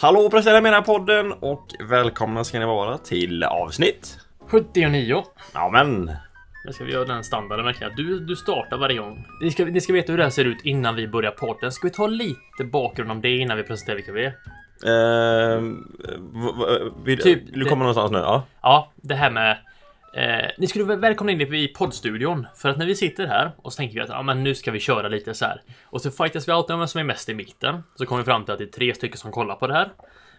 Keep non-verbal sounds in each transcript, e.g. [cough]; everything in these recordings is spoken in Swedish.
Hallå precis menar podden och välkomna ska ni vara till avsnitt 79. Ja men. Nu ska vi göra den standarden verkligen. Du, du startar varje gång. Ni ska, ni ska veta hur det här ser ut innan vi börjar podden. Ska vi ta lite bakgrund om det innan vi presenterar vilka vi är? Uh, vi, typ, du kommer det, någonstans nu? Ja. ja, det här med Eh, ni skulle vara välkomna in i poddstudion för att när vi sitter här och så tänker vi att ja, men nu ska vi köra lite så här och så fightas vi alltid om vem som är mest i mitten. Så kommer vi fram till att det är tre stycken som kollar på det här.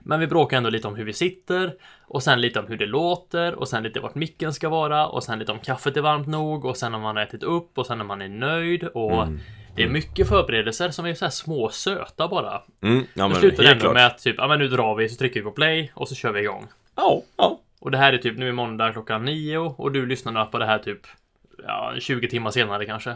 Men vi bråkar ändå lite om hur vi sitter och sen lite om hur det låter och sen lite vart micken ska vara och sen lite om kaffet är varmt nog och sen om man har ätit upp och sen när man är nöjd och mm. Det är mycket förberedelser som är så här små söta bara. Mm, ja, men, slutar ändå klart. med att typ, ja men nu drar vi så trycker vi på play och så kör vi igång. Ja, ja. Och det här är typ nu är måndag klockan nio och du lyssnar på det här typ ja, 20 timmar senare kanske.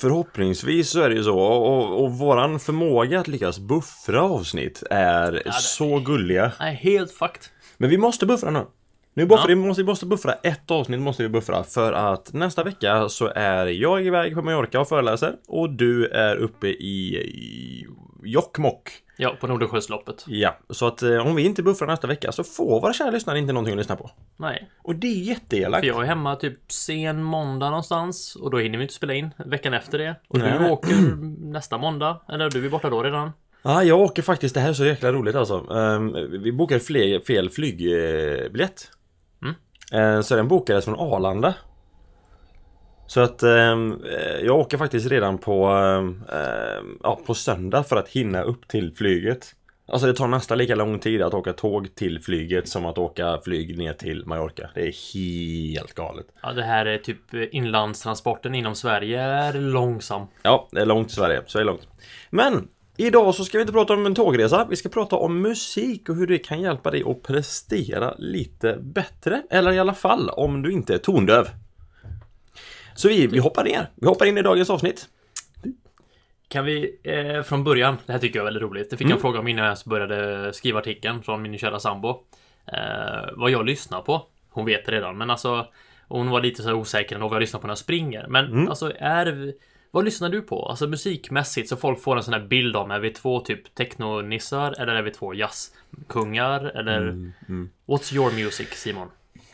Förhoppningsvis så är det ju så och, och våran förmåga att lyckas buffra avsnitt är ja, så gulliga. Nej, helt fakt. Men vi måste buffra nu. Nu buffrar, ja. vi, måste, vi måste buffra ett avsnitt måste vi buffra för att nästa vecka så är jag iväg på Mallorca och föreläser och du är uppe i, i Jokkmokk. Ja, på Nordenskiöldsloppet. Ja, så att eh, om vi inte buffrar nästa vecka så får våra kära lyssnare inte någonting att lyssna på. Nej. Och det är jätteelakt. För jag är hemma typ sen måndag någonstans och då hinner vi inte spela in veckan efter det. Och Nej. du åker [clears throat] nästa måndag, eller du är borta då redan. Ja, ah, jag åker faktiskt. Det här är så jäkla roligt alltså. Um, vi bokade fel flygbiljett. Mm. Uh, så den bokades från Arlanda så att ehm, eh, jag åker faktiskt redan på, ehm, eh, ja, på söndag för att hinna upp till flyget. Alltså det tar nästan lika lång tid att åka tåg till flyget som att åka flyg ner till Mallorca. Det är helt galet. Ja, det här är typ inlandstransporten inom Sverige är långsam. Ja, det är långt Sverige. Sverige är långt. Men idag så ska vi inte prata om en tågresa. Vi ska prata om musik och hur det kan hjälpa dig att prestera lite bättre. Eller i alla fall om du inte är tondöv. Så vi, vi hoppar ner. Vi hoppar in i dagens avsnitt. Kan vi eh, från början, det här tycker jag är väldigt roligt. Det fick mm. jag en fråga om innan jag ens började skriva artikeln från min kära sambo. Eh, vad jag lyssnar på. Hon vet det redan, men alltså hon var lite så osäker ändå vad jag lyssnar på när jag springer. Men mm. alltså är vad lyssnar du på? Alltså musikmässigt så folk får en sån här bild av är vi två typ technonissar eller är vi två jazzkungar eller mm. Mm. What's your music Simon?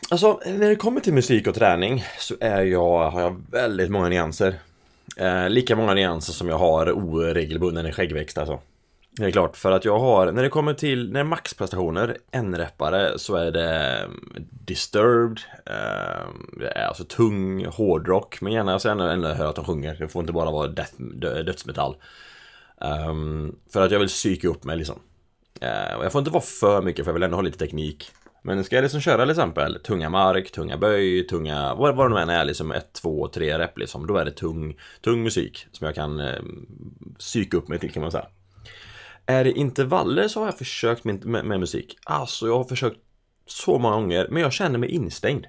Alltså, när det kommer till musik och träning så är jag, har jag väldigt många nyanser. Eh, lika många nyanser som jag har oregelbunden skäggväxt alltså. Det är klart, för att jag har, när det kommer till, när maxprestationer, en reppare så är det eh, Disturbed, eh, det är alltså tung hårdrock, men gärna, alltså gärna, gärna höra att de sjunger, det får inte bara vara death, dödsmetall. Um, för att jag vill psyka upp mig liksom. Uh, jag får inte vara för mycket för jag vill ändå ha lite teknik. Men ska jag liksom köra till exempel tunga mark, tunga böj, tunga, vad, vad det nu än är, liksom ett, två, tre rep liksom, då är det tung, tung musik som jag kan eh, psyka upp mig till kan man säga. Är det intervaller så har jag försökt med, med, med musik. Alltså jag har försökt så många gånger, men jag känner mig instängd.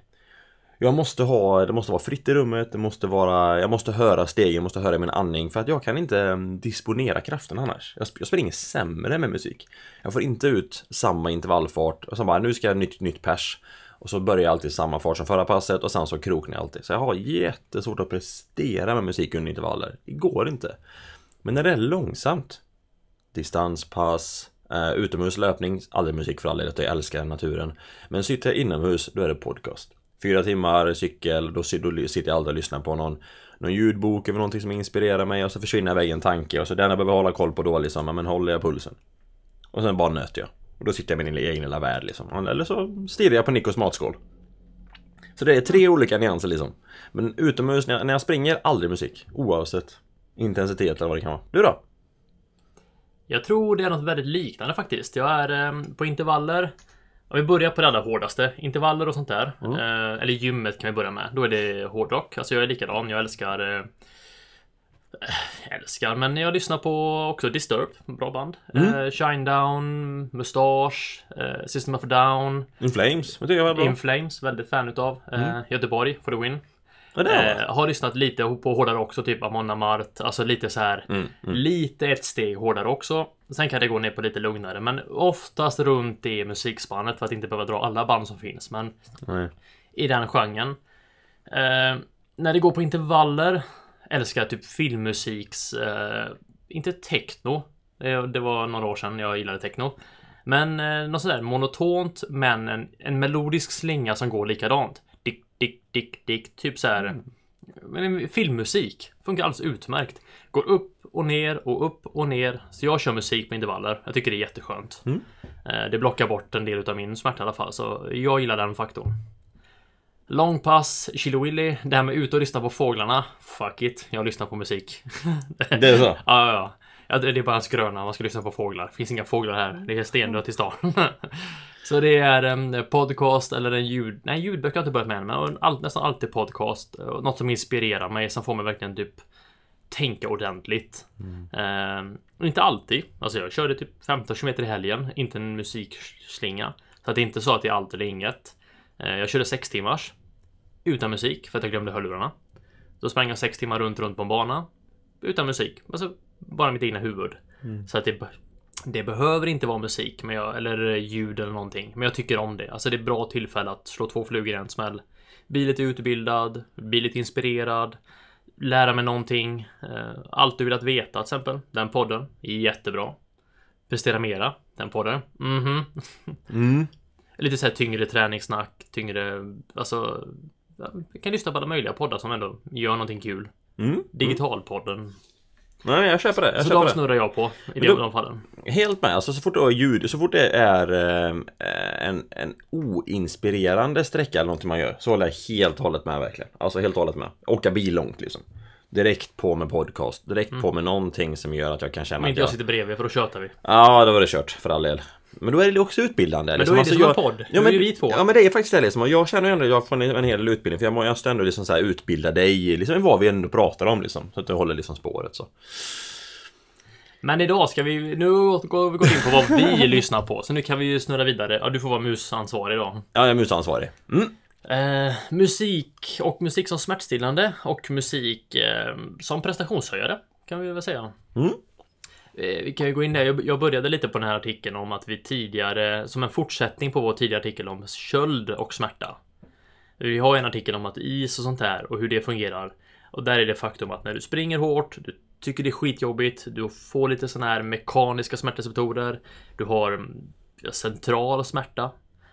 Jag måste ha, det måste vara fritt i rummet, det måste vara, jag måste höra stegen, jag måste höra min andning för att jag kan inte mm, disponera kraften annars. Jag, jag springer sämre med musik. Jag får inte ut samma intervallfart och sen bara nu ska jag nytt, nytt pers. Och så börjar jag alltid samma fart som förra passet och sen så kroknar jag alltid. Så jag har jättesvårt att prestera med musik under intervaller. Det går inte. Men när det är långsamt, distanspass, eh, utomhuslöpning, aldrig musik för all del, jag älskar naturen. Men sitter jag inomhus, då är det podcast. Fyra timmar cykel, då sitter jag aldrig och lyssnar på någon någon ljudbok eller någonting som inspirerar mig och så försvinner iväg en tanke och så den jag behöver hålla koll på då liksom, men håller jag pulsen? Och sen bara nöter jag. Och då sitter jag i min egen lilla värld liksom. Eller så stirrar jag på Nickos matskål. Så det är tre olika nyanser liksom. Men utomhus, när jag, när jag springer, aldrig musik. Oavsett intensitet eller vad det kan vara. Du då? Jag tror det är något väldigt liknande faktiskt. Jag är eh, på intervaller om vi börjar på det allra hårdaste, intervaller och sånt där. Mm. Eh, eller gymmet kan vi börja med. Då är det hårdrock. Alltså jag är likadan, jag älskar eh, eh Älskar, men jag lyssnar på också Disturbed, bra band. Mm. Eh, Shinedown, Mustache, eh, System of a Down. In Flames, det jag var bra. In Flames, väldigt fan utav. Mm. Göteborg, for the win. Ja, eh, har lyssnat lite på hårdare också, typ Amon Amart. Alltså lite så här, mm, mm. lite ett steg hårdare också. Sen kan det gå ner på lite lugnare, men oftast runt det musikspannet för att inte behöva dra alla band som finns. Men mm. i den genren. Eh, när det går på intervaller, älskar jag typ filmmusiks, eh, inte techno. Det, det var några år sedan jag gillade techno. Men eh, något sådär monotont, men en, en melodisk slinga som går likadant dick, dick, dick. Typ så här. Mm. Men filmmusik funkar alldeles utmärkt. Går upp och ner och upp och ner. Så jag kör musik med intervaller. Jag tycker det är jätteskönt. Mm. Eh, det blockar bort en del av min smärta i alla fall, så jag gillar den faktorn. Långpass, Chilowilly, det här med ut och lyssna på fåglarna. Fuck it, jag lyssnar på musik. Det är så? [laughs] ja, ja. Ja, det är bara en skröna, man ska lyssna på fåglar. Det finns inga fåglar här, det är stendött mm. i stan. [laughs] Så det är en ehm, podcast eller en ljud... Nej, ljudböcker har jag inte börjat med men all, nästan alltid podcast. Något som inspirerar mig, som får mig verkligen typ tänka ordentligt. Mm. Eh, inte alltid. Alltså jag körde typ 15 km i helgen, inte en musikslinga. Så att det är inte så att det är allt eller inget. Eh, jag körde 6 timmars. Utan musik, för att jag glömde hörlurarna. Då sprang jag 6 timmar runt, runt på en bana. Utan musik. Alltså bara mitt egna huvud. Mm. Så att det, det behöver inte vara musik men jag, eller eh, ljud eller någonting. Men jag tycker om det. Alltså det är ett bra tillfälle att slå två flugor i en smäll. Bli lite utbildad, bli lite inspirerad, lära mig någonting. Eh, allt du vill att veta till exempel. Den podden är jättebra. Prestera mera, den podden. Mm, -hmm. [laughs] mm. Lite såhär tyngre träningssnack, tyngre, alltså. Jag kan lyssna på alla möjliga poddar som ändå gör någonting kul. Mm. mm. Digitalpodden Nej, jag köper det. Jag så köper de snurrar jag på i de, de fallen. Helt med. Alltså, så fort det är ljud, så fort det är eh, en, en oinspirerande sträcka eller någonting man gör så håller jag helt och hållet med verkligen. Alltså helt och hållet med. Åka bil långt liksom. Direkt på med podcast, direkt mm. på med någonting som gör att jag kan känna Om inte jag, jag sitter bredvid för då tjötar vi. Ja, då var det kört för all del. Men då är det också utbildande. Men liksom. då är det alltså, som jag, en podd. Ja, men, nu är vi två. Ja men det är faktiskt det liksom. jag känner ändå, jag får en hel del utbildning. För jag måste ändå liksom så här utbilda dig liksom vad vi ändå pratar om liksom. Så att du håller liksom spåret så. Men idag ska vi, nu går vi in på vad vi [laughs] lyssnar på. Så nu kan vi ju snurra vidare. Ja, du får vara musansvarig då. Ja, jag är musansvarig. Mm. Eh, musik och musik som smärtstillande och musik eh, som prestationshöjare kan vi väl säga. Mm. Eh, vi kan ju gå in där. Jag började lite på den här artikeln om att vi tidigare, som en fortsättning på vår tidigare artikel om köld och smärta. Vi har en artikel om att is och sånt där och hur det fungerar. Och där är det faktum att när du springer hårt, du tycker det är skitjobbigt, du får lite sådana här mekaniska smärtreceptorer, du har central smärta.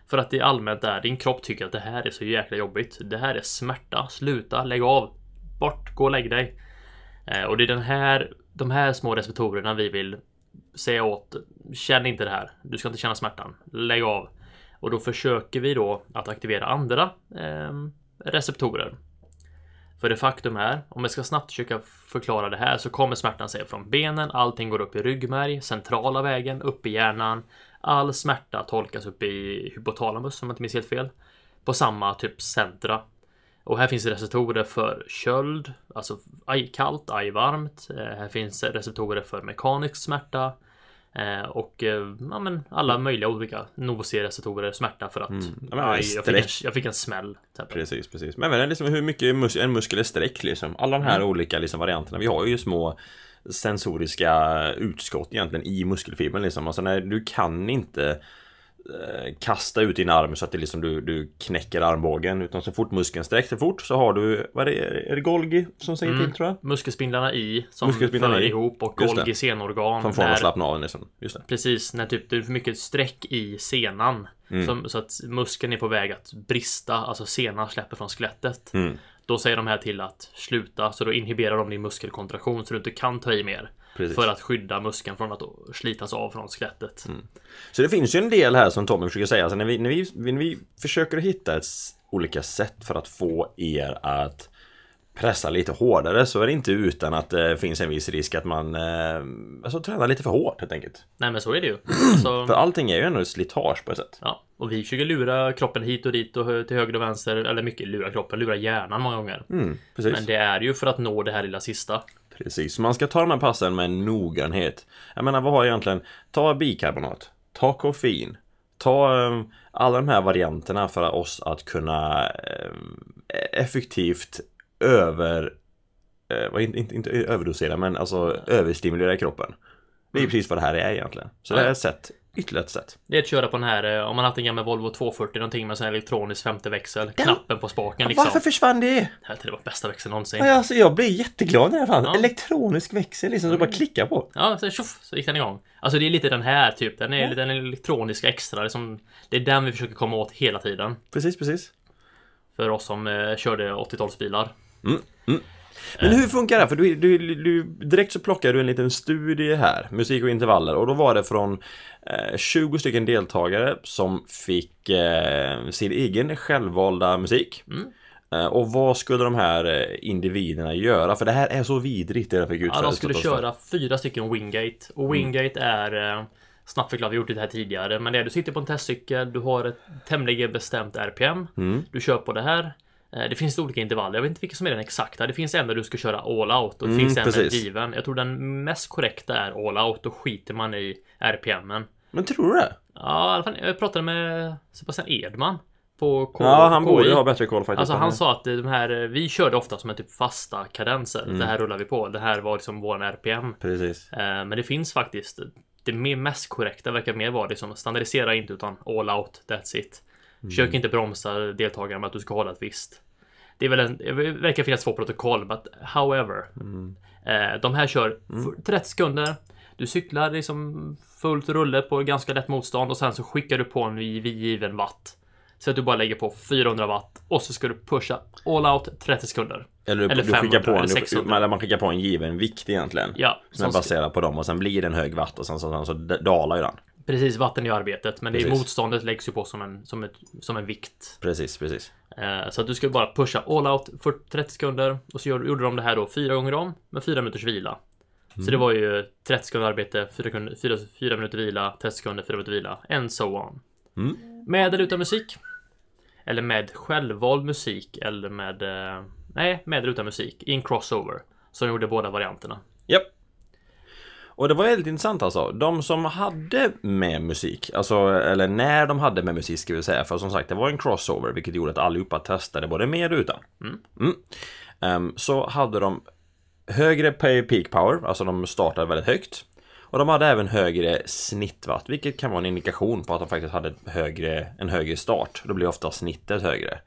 För att det är allmänt där din kropp tycker att det här är så jäkla jobbigt. Det här är smärta. Sluta, lägg av. Bort, gå och lägg dig. Eh, och det är den här, de här små receptorerna vi vill säga åt. Känn inte det här. Du ska inte känna smärtan. Lägg av. Och då försöker vi då att aktivera andra eh, receptorer. För det faktum är, om jag ska snabbt försöka förklara det här så kommer smärtan sig från benen, allting går upp i ryggmärg, centrala vägen, upp i hjärnan. All smärta tolkas upp i hypotalamus om jag inte minns helt fel. På samma typ centra och här finns receptorer för köld, alltså aj, kallt, aj varmt. Eh, här finns receptorer för mekanisk smärta. Eh, och eh, ja, men alla möjliga olika nosireceptorer smärta för att mm. ja, aj, jag, fick en, jag, fick en, smäll. Precis, precis. Men även liksom hur mycket mus en muskel är sträck liksom. Alla de här mm. olika liksom, varianterna. Vi har ju små sensoriska utskott egentligen i muskelfibern liksom. Alltså, nej, du kan inte Eh, kasta ut din arm så att det liksom du, du knäcker armbågen utan så fort muskeln sträcks sig fort så har du, vad är det, är det Golgi som säger mm. till tror jag? Muskelspindlarna i som Muskelspindlarna i. ihop och Golgi senorgan. Som får när, slappna av liksom. Just det. Precis, när typ det är för mycket sträck i senan. Mm. Som, så att muskeln är på väg att brista, alltså senan släpper från skelettet. Mm. Då säger de här till att sluta, så då inhiberar de din muskelkontraktion så du inte kan ta i mer. Precis. För att skydda muskeln från att slitas av från skelettet. Mm. Så det finns ju en del här som Tommy försöker säga. Alltså när, vi, när, vi, när vi försöker hitta ett, olika sätt för att få er att pressa lite hårdare så är det inte utan att det eh, finns en viss risk att man eh, alltså, tränar lite för hårt helt enkelt. Nej men så är det ju. Alltså... [clears throat] för allting är ju ändå slitage på ett sätt. Ja, och vi försöker lura kroppen hit och dit och till höger och vänster. Eller mycket lura kroppen, lura hjärnan många gånger. Mm, precis. Men det är ju för att nå det här lilla sista. Precis, man ska ta de här passen med noggrannhet. Jag menar, vad har jag egentligen? Ta bikarbonat, ta koffein, ta um, alla de här varianterna för oss att kunna um, effektivt över... Uh, inte, inte, inte överdosera, men alltså överstimulera kroppen. Det är mm. precis vad det här är egentligen. Så det här är ett sätt Ytterligare ett sätt. Det är att köra på den här, eh, om man haft en gammal Volvo 240 någonting med en elektronisk femteväxel. Den... Knappen på spaken liksom. Varför försvann det? Det var bästa växeln någonsin. Ja, alltså, jag blir jätteglad när jag fann ja. Elektronisk växel liksom, mm. du bara mm. klickar på. Ja, så tjoff så gick den igång. Alltså det är lite den här typ, den är ja. lite den elektroniska extra. Liksom, det är den vi försöker komma åt hela tiden. Precis, precis. För oss som eh, körde 80-talsbilar. Mm. Mm. Men eh. hur funkar det? För du, du, du, direkt så plockar du en liten studie här, musik och intervaller, och då var det från eh, 20 stycken deltagare som fick eh, sin egen självvalda musik. Mm. Eh, och vad skulle de här eh, individerna göra? För det här är så vidrigt jag fick utfärdat. Ja, de skulle köra fyra stycken Wingate. Och mm. Wingate mm. är eh, snabbt förklarat, vi har gjort det här tidigare. Men det är, du sitter på en testcykel, du har ett tämligen bestämt RPM. Mm. Du kör på det här. Eh, det finns olika intervaller. Jag vet inte vilka som är den exakta. Det finns en där du ska köra all out och det mm, finns en precis. där given. Jag tror den mest korrekta är all out. Då skiter man i RPMen. Men tror du det? Ja, jag pratade med Sebastian Edman på K Ja, han borde ha bättre koll faktiskt. Alltså han sa att de här, vi körde ofta som en typ fasta kadenser. Mm. Det här rullar vi på. Det här var liksom vår RPM. Precis. Eh, men det finns faktiskt, det mest korrekta verkar mer vara det som liksom, standardisera inte utan all out, that's it. Mm. Försök inte bromsa deltagarna med att du ska hålla ett visst. Det, är väl en, det verkar finnas två protokoll, but however. Mm. Eh, de här kör 30 mm. sekunder. Du cyklar liksom fullt rulle på ganska lätt motstånd och sen så skickar du på en given watt. Så att du bara lägger på 400 watt och så ska du pusha all out 30 sekunder. Eller, eller 500 skickar på en, eller 600. Du, man skickar på en given vikt egentligen. Ja. Som är baserat på dem och sen blir det en hög watt och sen så, så, så dalar ju den. Precis, vatten i arbetet. Men det är motståndet läggs ju på som en, som ett, som en vikt. Precis, precis. Eh, så att du ska bara pusha all out för 30 sekunder. Och så gjorde, de det här då fyra gånger om med fyra minuters vila. Mm. Så det mm. var ju 30 sekunder arbete, 4, 4, 4 minuter vila, 30 sekunder, 4 minuter vila. And so on. Mm. Med eller utan musik? Eller med självvald musik eller med... Eh, nej, med eller utan musik. I en crossover. som gjorde båda varianterna. Japp. Yep. Och det var väldigt intressant alltså. De som hade med musik, alltså eller när de hade med musik ska vi säga, för som sagt det var en crossover vilket gjorde att allihopa testade både med och utan. Mm. Mm. Um, så hade de högre peak power, alltså de startade väldigt högt. Och de hade även högre snittwatt, vilket kan vara en indikation på att de faktiskt hade högre, en högre start. Då blir ofta snittet högre.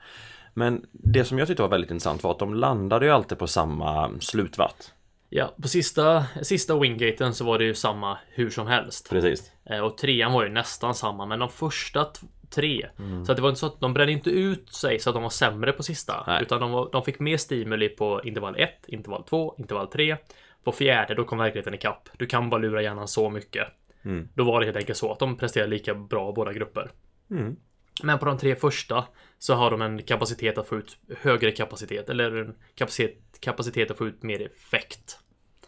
Men det som jag tyckte var väldigt intressant var att de landade ju alltid på samma slutwatt. Ja, på sista, sista Wingaten så var det ju samma hur som helst. Precis. Eh, och trean var ju nästan samma, men de första tre. Mm. Så att det var inte så att de brände inte ut sig så att de var sämre på sista. Nej. Utan de, var, de fick mer stimuli på intervall 1, intervall 2, intervall 3. På fjärde då kom verkligheten i kapp. Du kan bara lura hjärnan så mycket. Mm. Då var det helt enkelt så att de presterade lika bra båda grupper. Mm. Men på de tre första så har de en kapacitet att få ut högre kapacitet eller en kapacitet kapacitet att få ut mer effekt.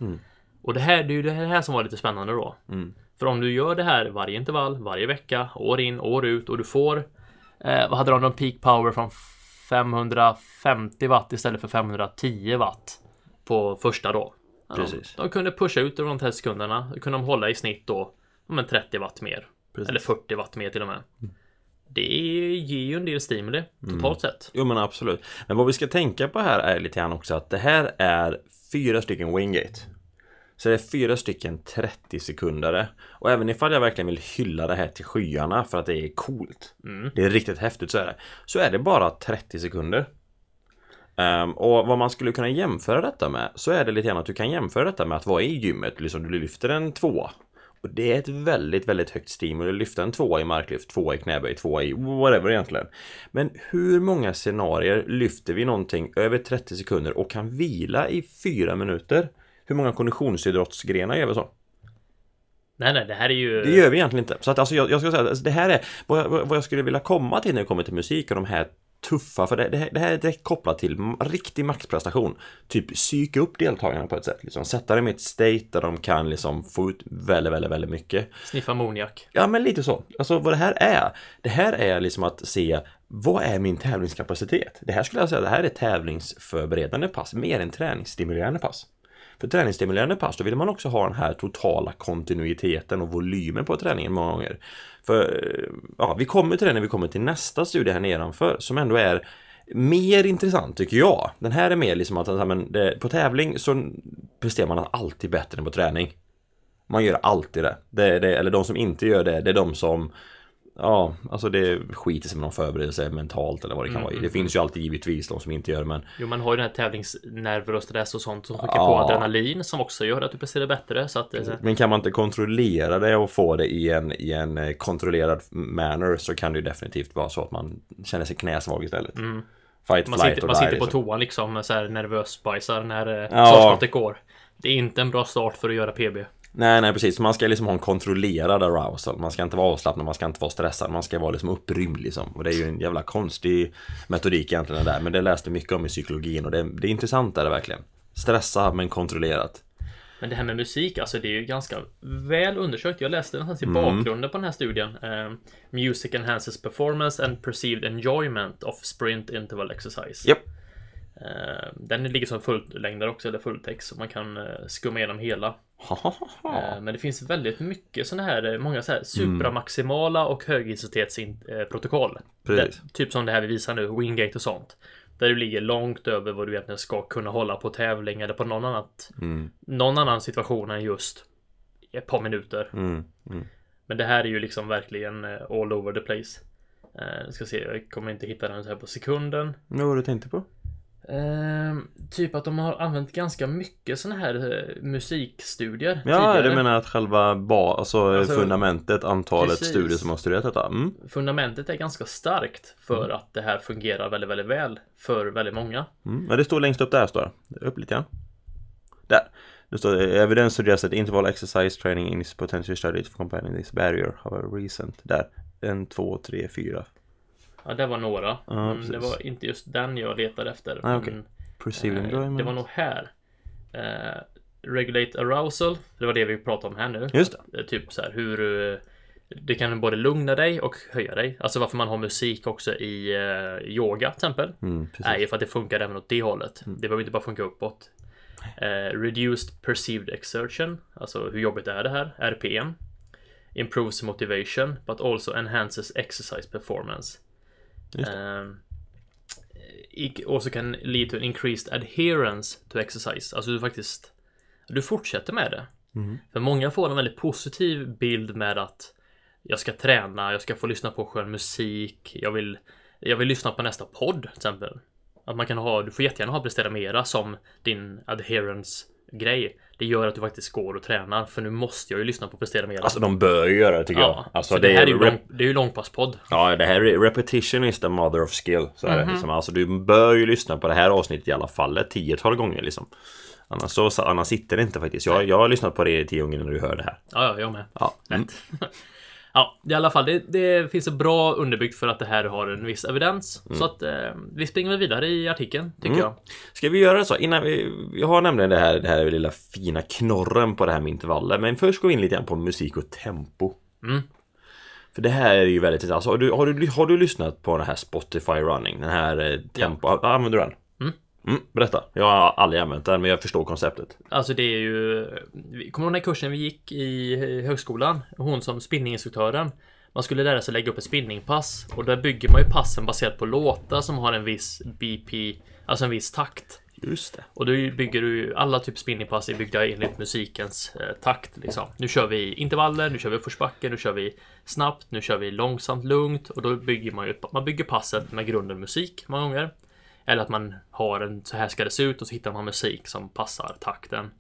Mm. Och det här, det är ju det här som var lite spännande då. Mm. För om du gör det här varje intervall, varje vecka, år in, år ut och du får, eh, vad hade de, någon peak power från 550 watt istället för 510 watt på första då. Precis. De, de kunde pusha ut över de 30 sekunderna, då kunde de hålla i snitt då, men 30 watt mer. Precis. Eller 40 watt mer till och med. Mm det ger ju en del stimuli totalt mm. sett. Jo men absolut. Men vad vi ska tänka på här är lite grann också att det här är fyra stycken Wingate. Så det är fyra stycken 30 sekundare. Och även ifall jag verkligen vill hylla det här till skyarna för att det är coolt. Mm. Det är riktigt häftigt så är det. Så är det bara 30 sekunder. Um, och vad man skulle kunna jämföra detta med så är det lite grann att du kan jämföra detta med att vara i gymmet. Liksom du lyfter en tvåa och det är ett väldigt, väldigt högt stimuli att lyfta en tvåa i marklyft, tvåa i knäböj, tvåa i whatever egentligen. Men hur många scenarier lyfter vi någonting över 30 sekunder och kan vila i 4 minuter? Hur många konditionsidrottsgrenar gör vi så? Nej, nej, det här är ju... Det gör vi egentligen inte. Så att alltså, jag, jag ska säga att det här är vad vad jag skulle vilja komma till när det kommer till musik och de här tuffa, för det, det, det, här är direkt kopplat till riktig maxprestation. Typ psyka upp deltagarna på ett sätt, liksom. sätta dem i ett state där de kan liksom få ut väldigt, väldigt, väldigt mycket. Sniffa ammoniak. Ja, men lite så. Alltså vad det här är, det här är liksom att se vad är min tävlingskapacitet? Det här skulle jag säga, det här är tävlingsförberedande pass, mer än träningsstimulerande pass. För träningsstimulerande pass, då vill man också ha den här totala kontinuiteten och volymen på träningen många gånger. För ja, vi kommer till det när vi kommer till nästa studie här nedanför som ändå är mer intressant tycker jag. Den här är mer liksom att men, på tävling så presterar man alltid bättre än på träning. Man gör alltid det. det, det eller de som inte gör det, det är de som Ja, alltså det skiter sig med någon förberedelse mentalt eller vad det kan mm. vara. Mm, det finns ju mm. alltid givetvis de som inte gör det, men. Jo, man har ju den här tävlingsnerver och stress och sånt som skickar ja. på adrenalin som också gör att du presterar bättre. Så att... Men kan man inte kontrollera det och få det i en, i en eh, kontrollerad manner så kan det ju definitivt vara så att man känner sig knäsvag istället. Mm. Fight, man sitter, man sitter på liksom. toan liksom så här nervös bajsar när eh, ja. startskottet går. Det är inte en bra start för att göra PB. Nej, nej precis. Man ska liksom ha en kontrollerad arousal. Man ska inte vara avslappnad, man ska inte vara stressad, man ska vara liksom upprymd liksom. Och det är ju en jävla konstig metodik egentligen det där. Men det läste mycket om i psykologin och det, det är intressant är det verkligen. Stressa men kontrollerat. Men det här med musik, alltså det är ju ganska väl undersökt. Jag läste någonstans i mm. bakgrunden på den här studien. Eh, Music enhances performance and perceived enjoyment of sprint interval exercise. Yep. Eh, den ligger som fulllängdare också, eller fulltext, så man kan eh, skumma igenom hela. Eh, men det finns väldigt mycket sådana här, eh, många så här mm. supramaximala och högintensitetsprotokoll. Typ som det här vi visar nu, Wingate och sånt. Där du ligger långt över vad du egentligen ska kunna hålla på tävling eller på någon, annat, mm. någon annan situation än just ett par minuter. Mm. Mm. Men det här är ju liksom verkligen eh, all over the place. Jag ska se, jag kommer inte hitta den här på sekunden. Vad var det du tänkte på? Uh, typ att de har använt ganska mycket sådana här eh, musikstudier Ja tidigare. du menar att själva ba, alltså, alltså fundamentet, antalet precis. studier som har studerat detta? Mm. Fundamentet är ganska starkt för mm. att det här fungerar väldigt väldigt väl för väldigt många mm. Men det står längst upp där står det Upp lite grann Där Det står evidence suggests that interval exercise training in is potentially studied for comparing this barrier however recent Där en, två, tre, fyra, Ja, det var några. Ja, men det var inte just den jag letade efter. Ah, okay. men, Perceived eh, enjoyment. Det var nog här. Eh, regulate arousal. Det var det vi pratade om här nu. Just det. Eh, typ så här hur eh, det kan både lugna dig och höja dig. Alltså varför man har musik också i yoga till exempel. Mm, är ju för att det funkar även åt det hållet. Mm. Det behöver inte bara funka uppåt. Eh, reduced perceived exertion. Alltså hur jobbigt är det här? RPM. Improves motivation but also enhances exercise performance. Eh, också kan lead to an increased adherence to exercise. Alltså du faktiskt du fortsätter med det. Mm. För många får en väldigt positiv bild med att jag ska träna, jag ska få lyssna på skön musik, jag vill, jag vill lyssna på nästa podd till exempel. Att man kan ha, du får jättegärna ha prestera mera som din adherence grej. Det gör att du faktiskt går och tränar för nu måste jag ju lyssna på prestera mer. Alltså de bör ju göra det tycker ja. jag. Alltså, det, det, här är ju, rep- lång, det är ju långpasspodd. Ja det här är repetition is the mother of skill. Så mm-hmm. liksom. Alltså du bör ju lyssna på det här avsnittet i alla fall ett tiotal gånger liksom. Annars, så, annars sitter det inte faktiskt. Jag, jag har lyssnat på det tio gånger när du hör det här. Ja, ja jag med. Ja. Mm. [laughs] Ja, i alla fall. Det, det finns en bra underbyggt för att det här har en viss evidens. Mm. Så att eh, vi springer vidare i artikeln, tycker mm. jag. Ska vi göra så? Innan vi, jag har nämligen det här, det här lilla fina knorren på det här med intervaller. Men först går vi in lite grann på musik och tempo. Mm. För det här är ju väldigt intressant. Alltså, har, du, har, du, har du lyssnat på den här Spotify Running? Den här eh, tempo... Ja. Använder du den? Mm, berätta. Jag har aldrig använt den, men jag förstår konceptet. Alltså det är ju... Kommer du ihåg den här kursen vi gick i högskolan? Hon som spinninginstruktören. Man skulle lära sig lägga upp ett spinningpass och där bygger man ju passen baserat på låtar som har en viss BP, alltså en viss takt. Just det. Och då bygger du alla typ spinningpass är byggda enligt musikens eh, takt liksom. Nu kör vi intervaller, nu kör vi uppförsbacke, nu kör vi snabbt, nu kör vi långsamt, lugnt och då bygger man ju man bygger passet med grunden musik många gånger. Eller att man har en, så här ska det se ut och så hittar man musik som passar takten.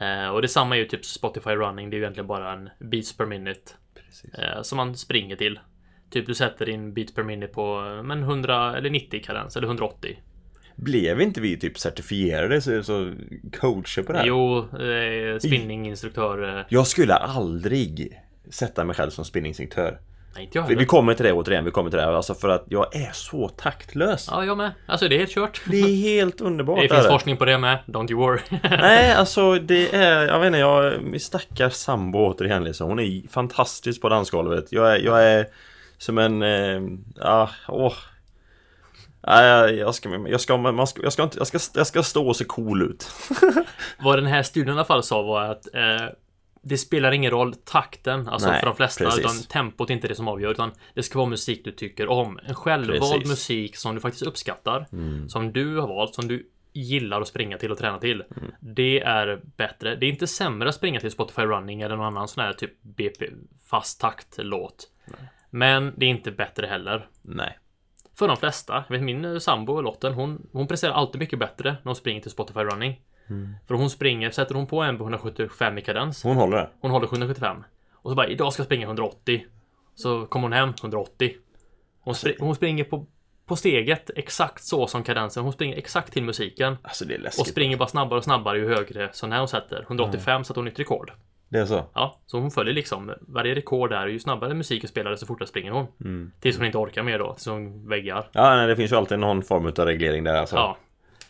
Eh, och detsamma är ju typ Spotify running, det är ju egentligen bara en beats per minute. Eh, som man springer till. Typ du sätter din beats per minute på men 100 eller 90 kadens eller 180. Blev inte vi typ certifierade så, så coacher på det här? Jo, eh, spinninginstruktör. Eh, Jag skulle aldrig sätta mig själv som spinninginstruktör. Nej, inte jag heller. Vi, kommer till det återigen, vi kommer till det. Alltså för att jag är så taktlös. Ja, jag med. Alltså det är helt kört. Det är helt underbart. [laughs] Det finns det. forskning på det med. Don't you worry. [laughs] Nej, alltså det är, jag vet inte, jag, min stackars sambo återigen liksom. Hon är fantastisk på dansgolvet. Jag är, jag är som en, ja, äh, eh, ah, åh. Nej, jag ska, jag ska, man ska, jag ska inte, jag ska, jag ska stå och se cool ut. [laughs] Vad den här studien i alla fall sa var att eh, det spelar ingen roll takten, alltså Nej, för de flesta, utan tempot är inte det som avgör, utan det ska vara musik du tycker om. En självvald precis. musik som du faktiskt uppskattar, mm. som du har valt, som du gillar att springa till och träna till. Mm. Det är bättre. Det är inte sämre att springa till Spotify Running eller någon annan sån här typ BP fast takt låt. Men det är inte bättre heller. Nej. För de flesta. min sambo Lotten, hon, hon presterar alltid mycket bättre när hon springer till Spotify Running. Mm. För hon springer, sätter hon på en på 175 i kadens. Hon håller det? Hon håller 175. Och så bara, idag ska jag springa 180. Så kommer hon hem 180. Hon, spr hon springer på, på steget exakt så som kadensen. Hon springer exakt till musiken. Alltså det är läskigt. Och springer bara snabbare och snabbare ju högre sån här hon sätter. 185 mm. satte hon nytt rekord. Det är så? Ja, så hon följer liksom varje rekord där. Ju snabbare musiken spelar så fortare springer hon. Mm. Tills hon inte orkar mer då, tills hon väggar. Ja, nej, det finns ju alltid någon form av reglering där alltså. Ja,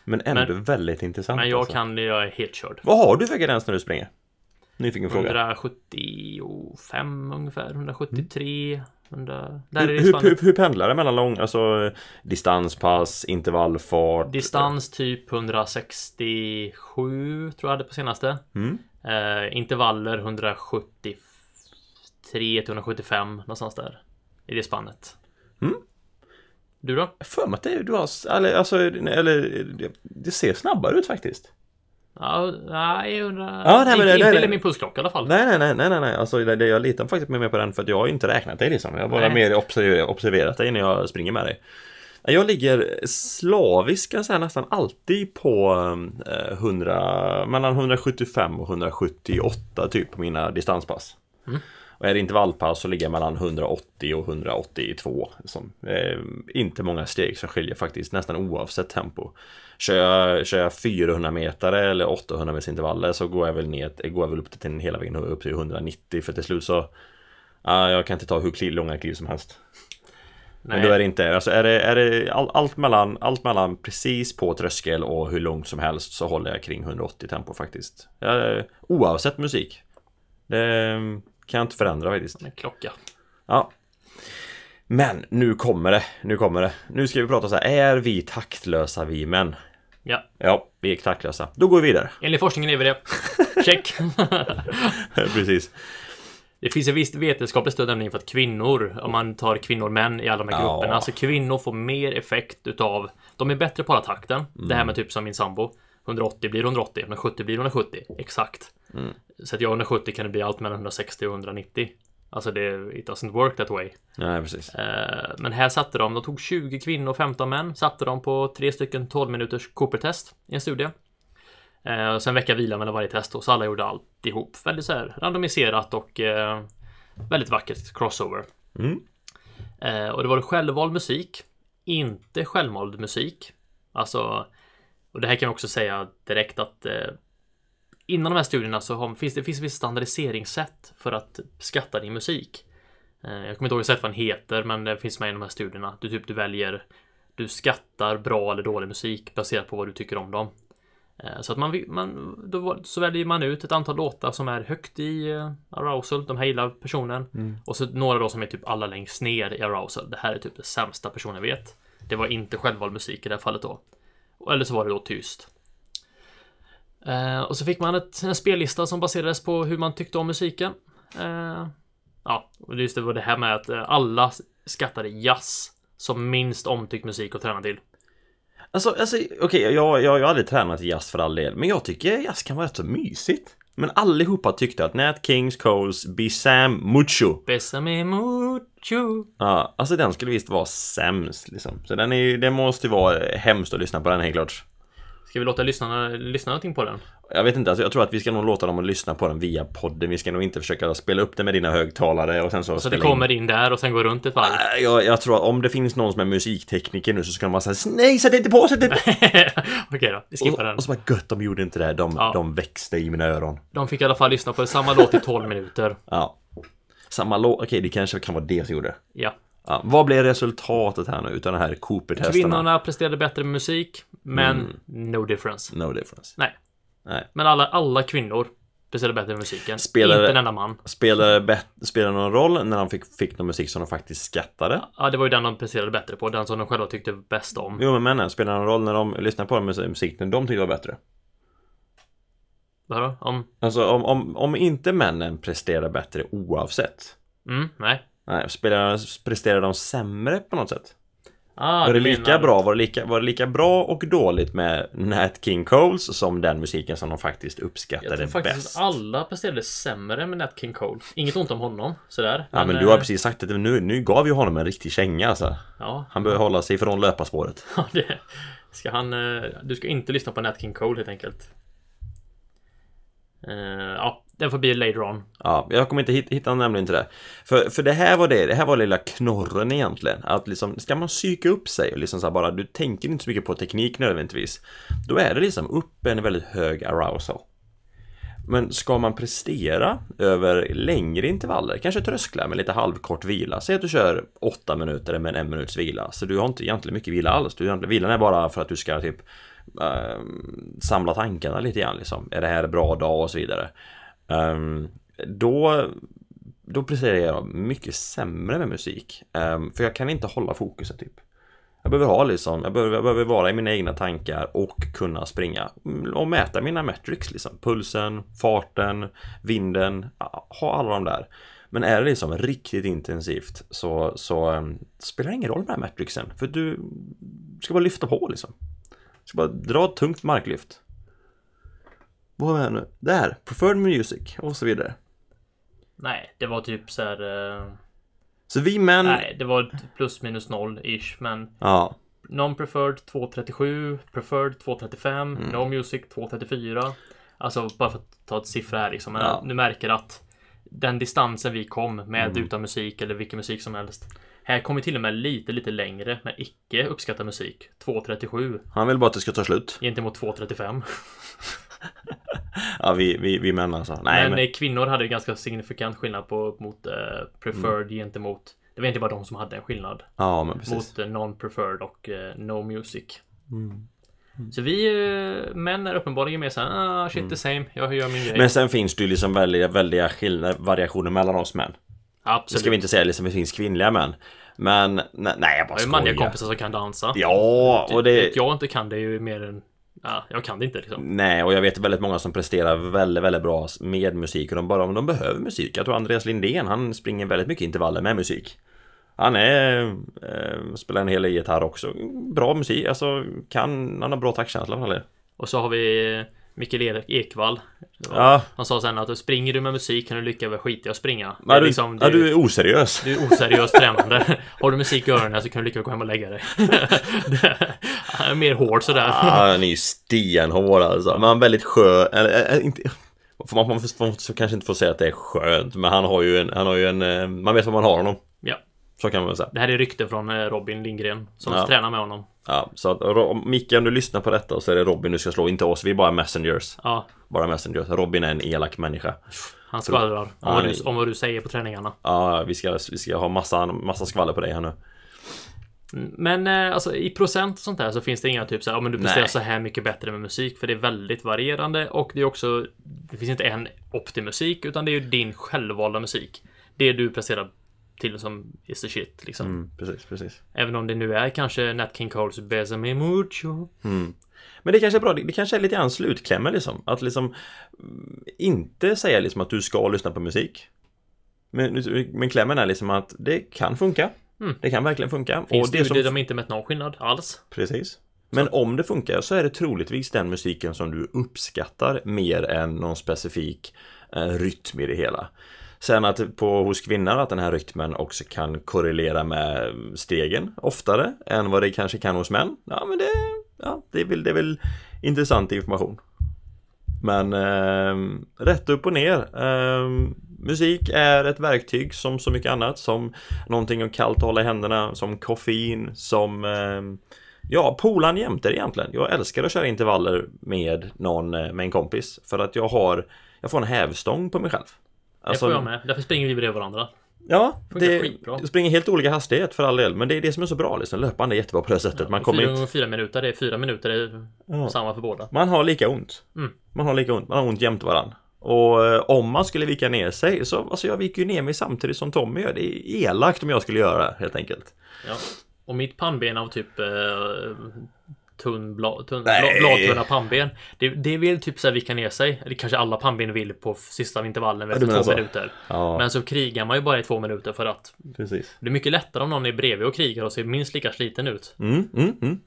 men ändå men, väldigt intressant. Men jag alltså. kan det, jag är helt körd. Vad har du för gräns när du springer? Nyfiken fråga. 175 ungefär, 173. Mm. där hur, hur, hur, hur pendlar det mellan lång, alltså distanspass, intervallfart? Distans typ 167 tror jag hade på senaste. Mm. Eh, intervaller 173 till 175 någonstans där. I det spannet. Du då? Jag för mig att det, du har, eller, alltså, eller det, det ser snabbare ut faktiskt. Ja, jag undrar. Ja, nej, men, inte nej, nej. min pulsklocka i alla fall. Nej, nej, nej, nej, nej, nej. Alltså, det, det, jag litar faktiskt mer på den för att jag har inte räknat dig liksom. Jag har bara mer observerat, dig när jag springer med dig. Jag ligger slavisk kan alltså, jag säga, nästan alltid på 100, eh, mellan 175 och 178 typ på mina distanspass. Mm. Och är det intervallpass så ligger jag mellan 180 och 182. Liksom. Eh, inte många steg som skiljer faktiskt, nästan oavsett tempo. Kör jag, kör jag 400 meter eller 800 meters intervaller så går jag väl ner, går jag väl upp till hela vägen upp till 190 för till slut så ah, jag kan inte ta hur långa kliv som helst. Nej. Men då är det inte, alltså är det, är det all, allt, mellan, allt mellan precis på tröskel och hur långt som helst så håller jag kring 180 tempo faktiskt. Jag, oavsett musik. Det, kan jag inte förändra faktiskt. En klocka. Ja. Men nu kommer det, nu kommer det. Nu ska vi prata så här, är vi taktlösa vi män? Ja. Ja, vi är taktlösa. Då går vi vidare. Enligt forskningen är vi det. [laughs] Check! [laughs] Precis. Det finns ett visst vetenskapligt stöd nämligen för att kvinnor, om man tar kvinnor och män i alla de här grupperna, ja. alltså kvinnor får mer effekt utav, de är bättre på alla takten. Mm. Det här mm. med typ som min sambo. 180 blir 180, 170 blir 170. Exakt. Mm. Så att jag 170 kan det bli allt mellan 160 och 190. Alltså det, it doesn't work that way. Nej, precis. Eh, men här satte de, de tog 20 kvinnor och 15 män, satte dem på tre stycken 12 minuters Cooper-test i en studie. Eh, och sen vecka vila mellan varje test och så alla gjorde alltihop Väldigt så här randomiserat och eh, väldigt vackert crossover. Mm. Eh, och det var självvald musik, inte självvald musik. Alltså och det här kan jag också säga direkt att eh, innan de här studierna så har, finns det finns vissa standardiseringssätt för att skatta din musik. Eh, jag kommer inte ihåg exakt vad den heter, men det finns med i de här studierna. Du typ du väljer, du skattar bra eller dålig musik baserat på vad du tycker om dem. Eh, så att man, man då, så väljer man ut ett antal låtar som är högt i eh, arousal, de här gillar personen. Mm. Och så några då som är typ alla längst ner i arousal. Det här är typ det sämsta personen vet. Det var inte självvald musik i det här fallet då. Eller så var det då tyst. Eh, och så fick man ett, en spellista som baserades på hur man tyckte om musiken. Eh, ja, och just det var det här med att eh, alla skattade jazz som minst omtyckt musik att träna till. Alltså, alltså okej, okay, jag, jag, jag har aldrig tränat jazz för all del, men jag tycker jazz kan vara rätt så mysigt. Men allihopa tyckte att Nat Kings Coles Bisam Mucho Besame Mucho Ja, alltså den skulle visst vara sämst liksom. Så den är ju, det måste ju vara hemskt att lyssna på den helt klart Ska vi låta lyssnarna lyssna någonting på den? Jag vet inte, alltså jag tror att vi ska nog låta dem att lyssna på den via podden. Vi ska nog inte försöka spela upp den med dina högtalare och sen så... Så det kommer in. in. där och sen går runt ett varv? jag, jag, tror att om det finns någon som är musiktekniker nu så ska de vara såhär Nej, sätt inte på, sätt inte på! [laughs] Okej då, vi skippar och, den. Och så bara gött, de gjorde inte det. De, ja. de växte i mina öron. De fick i alla fall lyssna på samma låt i 12 minuter. Ja. Samma låt, okej okay, det kanske kan vara det som gjorde det. Ja. Ja, vad blev resultatet här nu utav de här Cooper-testerna? Kvinnorna presterade bättre med musik men mm. no difference. No difference. Nej. Nej. Men alla, alla kvinnor beställde bättre musiken. Spelade, Inte en enda man. Spelade, bet, spelade någon roll när de fick, fick någon musik som de faktiskt skattade? Ja, det var ju den de presterade bättre på. Den som de själva tyckte bäst om. Jo, men männen, spelade någon roll när de lyssnade på musik när de tyckte var bättre? Vadå? Om? Alltså, om, om, om inte männen presterar bättre oavsett. Mm, nej. Nej, spelar, presterar de sämre på något sätt? Ah, var, det lika bra, var, det lika, var det lika bra och dåligt med Nat King Coles som den musiken som de faktiskt uppskattade bäst? Jag tror faktiskt bäst. att alla presterade sämre med Nat King Cole. Inget ont om honom sådär. Ja men, men du har eh, precis sagt att nu, nu gav vi honom en riktig känga alltså. Ja. Han behöver hålla sig från löparspåret. [laughs] Ja, det ska han... Eh, du ska inte lyssna på Nat King Cole helt enkelt. Uh, ja, den får bli later on. Ja, jag kommer inte hitta, hitta nämligen till det. För, för det här var det, det här var lilla knorren egentligen. Att liksom, ska man psyka upp sig och liksom så bara, du tänker inte så mycket på teknik nödvändigtvis. Då är det liksom upp en väldigt hög arousal. Men ska man prestera över längre intervaller, kanske trösklar med lite halvkort vila. Säg att du kör 8 minuter med en minuts vila. Så du har inte egentligen mycket vila alls. Du, vilan är bara för att du ska typ ehm, samla tankarna lite grann liksom. Är det här en bra dag och så vidare. Ehm, då, då presterar jag mycket sämre med musik. Ehm, för jag kan inte hålla fokuset typ. Jag behöver ha liksom, jag behöver, jag behöver vara i mina egna tankar och kunna springa och mäta mina metrics liksom. Pulsen, farten, vinden, ha alla de där. Men är det liksom riktigt intensivt så, så um, spelar det ingen roll med den här metricsen. för du ska bara lyfta på liksom. Du ska bara dra ett tungt marklyft vad har vi här nu? Där! Preferred Music och så vidare. Nej, det var typ så här. Uh... Så vi men... Nej, det var plus minus noll ish, men... Ja. Non-preferred 237, preferred 235, mm. no music 234. Alltså bara för att ta ett siffra här liksom. Men ja. Du märker att den distansen vi kom med mm. utan musik eller vilken musik som helst. Här kommer till och med lite, lite längre med icke uppskattad musik. 2.37. Han vill bara att det ska ta slut. Gentemot 2.35. [laughs] [laughs] ja, vi, vi, vi män alltså. Nej, men, men, eh, kvinnor hade ju ganska signifikant skillnad på, mot eh, preferred mm. gentemot det var inte bara de som hade en skillnad. Ja, precis. mot eh, non-preferred och uh, no music. Mm. Mm. Så vi män är uppenbarligen mer såhär, ah, shit mm. the same, jag gör min grej. Men sen finns det ju liksom väldiga, väldiga skillnader, variationer mellan oss män. Absolut. Det ska vi inte säga liksom, det finns kvinnliga män. Men nej, jag bara skojar. Jag har ju manliga kompisar som kan dansa. Ja, och det... det... Jag inte kan det är ju mer än Ja, jag kan det inte liksom. Nej, och jag vet väldigt många som presterar väldigt, väldigt bra med musik och de bara om de behöver musik. Jag tror Andreas Lindén, han springer väldigt mycket intervaller med musik. Han är, eh, spelar en hel del gitarr också. Bra musik, alltså kan, han har bra taktkänsla för det. Och så har vi Mikael Ekvall. Ja. Han sa sen att springer du med musik kan du lika väl skita i att springa. Nej, det liksom, du, det, du är oseriös. Du är oseriös tränande. [laughs] Har du musik i öronen så kan du lika väl gå hem och lägga dig. Han [laughs] är mer hård sådär. Ja, ah, han är ju stenhård alltså. Men han är väldigt skön. Eller, eh, eh, inte... Man, man, man, kanske inte får säga att det är skönt men han har ju en, han har ju en, eh, man vet vad man har honom. Ja. Så kan man väl säga. Det här är rykte från Robin Lindgren som ja. tränar med honom. Ja, så att Micke om du lyssnar på detta och så är det Robin du ska slå, inte oss, vi är bara messengers. Ja. Bara messengers. Robin är en elak människa. Han skvallrar om, ja, vad du, om vad du säger på träningarna. Ja, vi ska, vi ska ha massa, massa skvaller på dig här nu. Men eh, alltså, i procent och sånt där så finns det inga typ så här, oh, men du presterar så här mycket bättre med musik för det är väldigt varierande och det är också, det finns inte en optimusik utan det är ju din självvalda musik. Det du presterar till som is the shit liksom. Mm, precis, precis. Även om det nu är kanske Nat King Coles Besame Mucho. Mm. Men det kanske är bra, det kanske är lite grann slutklämmen liksom. Att liksom mm, inte säga liksom att du ska lyssna på musik. Men, men klämmen är liksom att det kan funka. Mm. Det kan verkligen funka. Finns och det studier som... de inte mätt någon skillnad alls. Precis. Men så. om det funkar så är det troligtvis den musiken som du uppskattar mer än någon specifik eh, rytm i det hela. Sen att på, hos kvinnor att den här rytmen också kan korrelera med stegen oftare än vad det kanske kan hos män. Ja men det, ja, det, är, väl, det är väl intressant information. Men eh, rätt upp och ner. Eh, musik är ett verktyg som så mycket annat. Som någonting att kallt hålla i händerna, som koffein, som eh, Ja, polan jämte egentligen. Jag älskar att köra intervaller med någon, eh, med en kompis. För att jag har, jag får en hävstång på mig själv. Alltså, det får jag med. Därför springer vi bredvid varandra. Ja, det skitbra. springer helt olika hastighet för all del, men det är det som är så bra liksom. Löpande är jättebra på det sättet. Ja, man kommer fyra gånger fyra minuter, det är fyra minuter, är ja. samma för båda. Man har lika ont. Mm. Man har lika ont, man har ont jämt varann. Och eh, om man skulle vika ner sig, så alltså jag viker ju ner mig samtidigt som Tommy gör. Det är elakt om jag skulle göra det helt enkelt. Ja. Och mitt pannben av typ eh, tunn, bla, tunn bladtunna pannben. Det, det vill typ så vika ner sig. Det kanske alla pannben vill på sista intervallen efter två så. minuter. Ja. Men så krigar man ju bara i två minuter för att Precis. det är mycket lättare om någon är bredvid och krigar och ser minst lika sliten ut. Mm, mm, mm.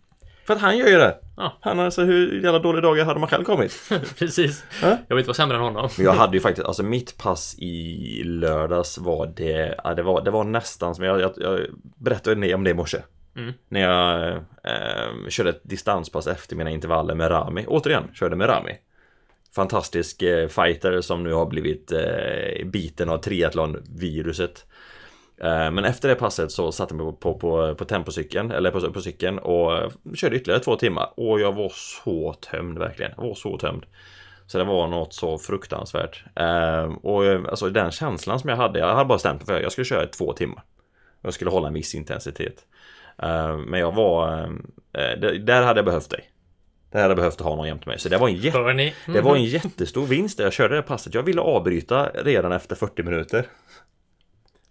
För att han gör ju det. Ja. Han alltså, hur jävla dåliga dagar hade man själv kommit? [laughs] Precis. Äh? Jag vill inte vara sämre än honom. jag hade ju faktiskt, alltså mitt pass i lördags var det, ja, det, var, det var nästan som, jag, jag, jag berättade om det i morse. Mm. När jag eh, körde ett distanspass efter mina intervaller med Rami. Återigen, körde med Rami. Fantastisk eh, fighter som nu har blivit eh, biten av triathlon-viruset. Eh, men efter det passet så satte jag mig på, på, på, tempocykeln, eller på, på cykeln och körde ytterligare två timmar. Och jag var så tömd verkligen. Jag var så tömd. Så det var något så fruktansvärt. Ehm, och eh, alltså den känslan som jag hade, jag hade bara stämt för att jag skulle köra två timmar. Jag skulle hålla en viss intensitet. Eh, men jag var... Eh, eh, där hade jag behövt dig. Där hade jag behövt ha någon jämte mig. Så det var, en jä... Mm. det var en jättestor vinst där jag körde det passet. Jag ville avbryta redan efter 40 minuter.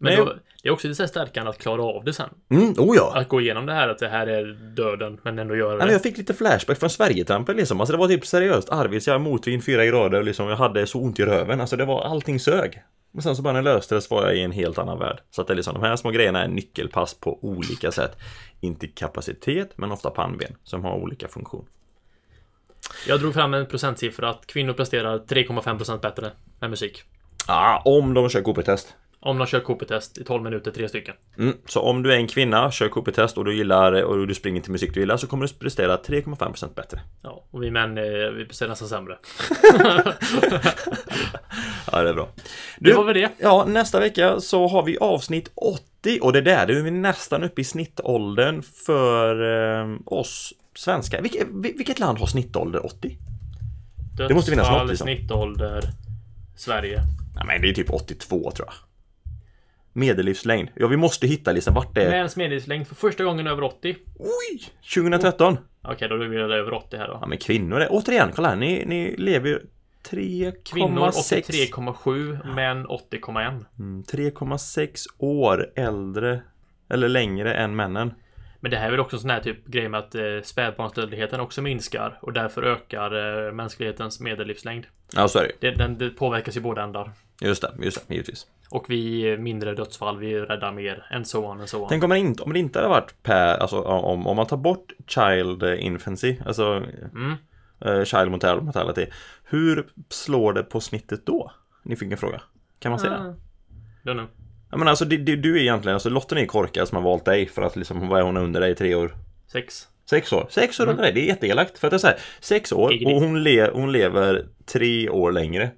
Men då, det är också lite stärkande att klara av det sen. Mm, oh ja. Att gå igenom det här att det här är döden men ändå göra det. Nej, jag fick lite flashback från Sverigetrampen liksom. Alltså det var typ seriöst Arvidsjaur motvind 4 grader liksom. Jag hade så ont i röven. Alltså det var allting sög. Men sen så bara när jag löste det så var jag i en helt annan värld. Så att det är liksom de här små grejerna är nyckelpass på olika sätt. Inte kapacitet, men ofta pannben som har olika funktion. Jag drog fram en procentsiffra att kvinnor presterar 3,5% bättre med musik. Ja, ah, om de kör KP-test. Om de kör Cooper-test i 12 minuter, tre stycken. Mm, så om du är en kvinna, kör Cooper-test och du gillar och du springer till musik du gillar så kommer du prestera 3,5% bättre. Ja, och vi män, eh, vi presterar nästan sämre. [laughs] ja, det är bra. Du, det var väl det. Ja, nästa vecka så har vi avsnitt 80 och det där, det är vi nästan uppe i snittåldern för eh, oss svenskar. Vilke, vilket land har snittålder 80? Dödsfall, det måste finnas något liksom. snittålder, Sverige. Nej, men det är typ 82 tror jag. Medellivslängd. Ja, vi måste hitta liksom vart det är. Mäns medellivslängd för första gången över 80. Oj! 2013. Okej, okay, då är vi över 80 här då. Ja, men kvinnor är... Återigen, kolla här. Ni, ni lever ju 3,6 Kvinnor 83,7, män 80,1. Mm, 3,6 år äldre eller längre än männen. Men det här är väl också en sån här typ grej med att eh, spädbarnsdödligheten också minskar och därför ökar eh, mänsklighetens medellivslängd. Ja, så är det. Det, det påverkas i båda ändar. Just det, just det, givetvis. Och vi mindre dödsfall, vi räddar mer, än så. on and Tänk om, inte, om det inte hade varit per, alltså om, om man tar bort Child Infancy, alltså mm. uh, Child Mortality. Hur slår det på snittet då? Ni fick en fråga. Kan man säga mm. det? Don't know. Ja men alltså det, det, du är egentligen, alltså Lotten är korkad som har valt dig för att liksom, vad är hon under dig? i Tre år? Sex. Sex år? Sex år mm. under dig, det är jätteelakt. För att det är så här, sex år och hon, le, hon lever tre år längre.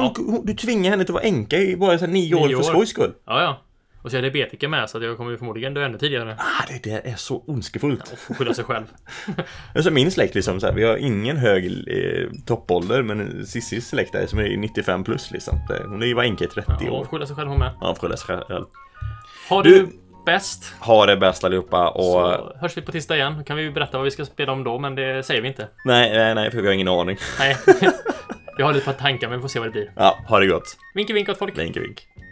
Hon, hon, du tvingar henne till att vara änka i bara så här nio, år för skojs skull. Ja, ja. Och så är diabetiker med så att jag kommer ju förmodligen dö ännu tidigare. Ah, det där är så ondskefullt. Ja, och skylla sig själv. [laughs] alltså min släkt liksom så här, vi har ingen hög eh, toppålder men Cissis släkt är som är 95 plus liksom. Hon är ju bara änka i 30 ja, år. Ja, skylla sig själv hon med. Ja, skylla sig själv. Har du, du bäst. Ha det bäst allihopa och... Så hörs vi på tisdag igen. Då kan vi berätta vad vi ska spela om då, men det säger vi inte. Nej, nej, nej, för vi har ingen aning. Nej. [laughs] [laughs] Jag har lite på tankar, men vi får se vad det blir. Ja, ha det gott. Vinke, vink åt folk. Vinke, vink.